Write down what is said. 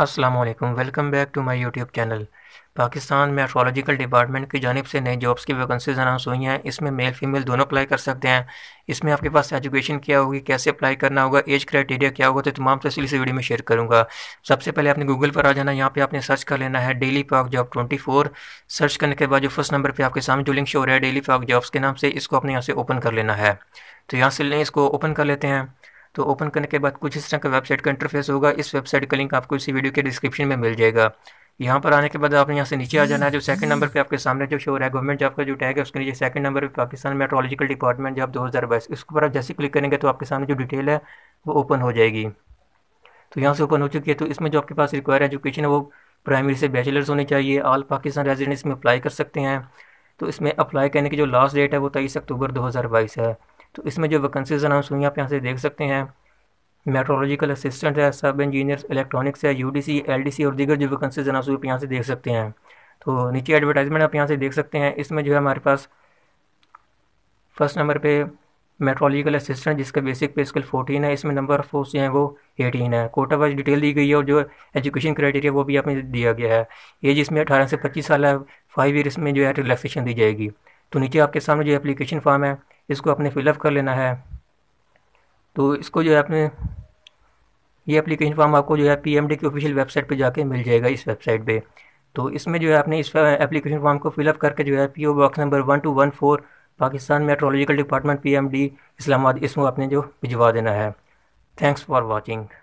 अस्सलाम वालेकुम welcome back to my YouTube channel Pakistan में मेट्रोलॉजिकल डिपार्टमेंट की जानब से नई जॉब्स की वैकेंसीज अनाउंस हुई हैं इसमें मेल फीमेल दोनों अप्लाई कर सकते हैं इसमें आपके पास एजुकेशन क्या होगी कैसे अप्लाई करना होगा एज क्राइटेरिया क्या होगा तो तमाम तफसील इस वीडियो में शेयर करूँगा सबसे पहले आपने गूगल पर आ जाना यहाँ पे आपने सर्च कर लेना है डेली पाक जॉब ट्वेंटी फोर सर्च करने के बाद जो फर्स्ट नंबर पर आपके सामने जो लिंक शो हो रहा है डेली पाक जॉब्स के नाम से इसको आपने यहाँ से ओपन कर लेना है तो यहाँ से इसको ओपन कर लेते हैं तो ओपन करने के बाद कुछ इस तरह का वेबसाइट का इंटरफेस होगा इस वेबसाइट का लिंक आपको इसी वीडियो के डिस्क्रिप्शन में मिल जाएगा यहाँ पर आने के बाद आपने यहाँ से नीचे आ जाना है जो सेकंड नंबर पे आपके सामने जो शोर है गवर्नमेंट जॉब का जो टैग है उसके नीचे सेकंड नंबर पे पाकिस्तान मेट्रोलॉजिकल डिपार्टमेंट जॉब 2022 इसके ऊपर आप जैसे क्लिक करेंगे तो आपके सामने जो डिटेल है वो ओपन हो जाएगी तो यहाँ से ओपन हो चुकी है तो इसमें जो आपके पास रिक्वायर एजुकेशन है वो प्राइमरी से बैचलर्स होनी चाहिए ऑल पाकिस्तान रेजिडेंट्स में अप्लाई कर सकते हैं तो इसमें अप्लाई करने की जो लास्ट डेट है वो तेईस अक्टूबर दो है तो इसमें जो वैकेंसीज अनाउंस हुई आप यहाँ से देख सकते हैं मेट्रोलॉजिकल असिस्टेंट है सब इंजीनियर इलेक्ट्रॉनिक्स है यूडीसी एलडीसी और दीगर जो वैकेंसीज अनाउंस हुई आप यहाँ से देख सकते हैं तो नीचे एडवर्टाइजमेंट आप यहाँ से देख सकते हैं इसमें जो है हमारे पास फर्स्ट नंबर पर मेट्रोलॉजिकल असिस्टेंट जिसका बेसिक पे स्किल फोर्टीन है इसमें नंबर ऑफ पोस्ट जो है वो एटीन है कोटा वाइज डिटेल दी गई है और जो एजुकेशन क्राइटेरिया वो भी आपने दिया गया है ये जिसमें अठारह से पच्चीस साल है फाइव ईयर इसमें जो है रिलैक्सेशन दी जाएगी तो नीचे आपके सामने जो एप्लीकेशन फॉर्म है इसको अपने फिलअप कर लेना है तो इसको जो है आपने ये एप्लीकेशन फॉर्म आपको जो है पीएमडी की ऑफिशियल वेबसाइट पे जाके मिल जाएगा इस वेबसाइट पे तो इसमें जो है आपने इस एप्लीकेशन फॉर्म को फिलअप करके जो है O box number one two one four Pakistan meteorological department D Islamabad इसमें आपने जो भिजवा देना है थैंक्स फॉर वॉचिंग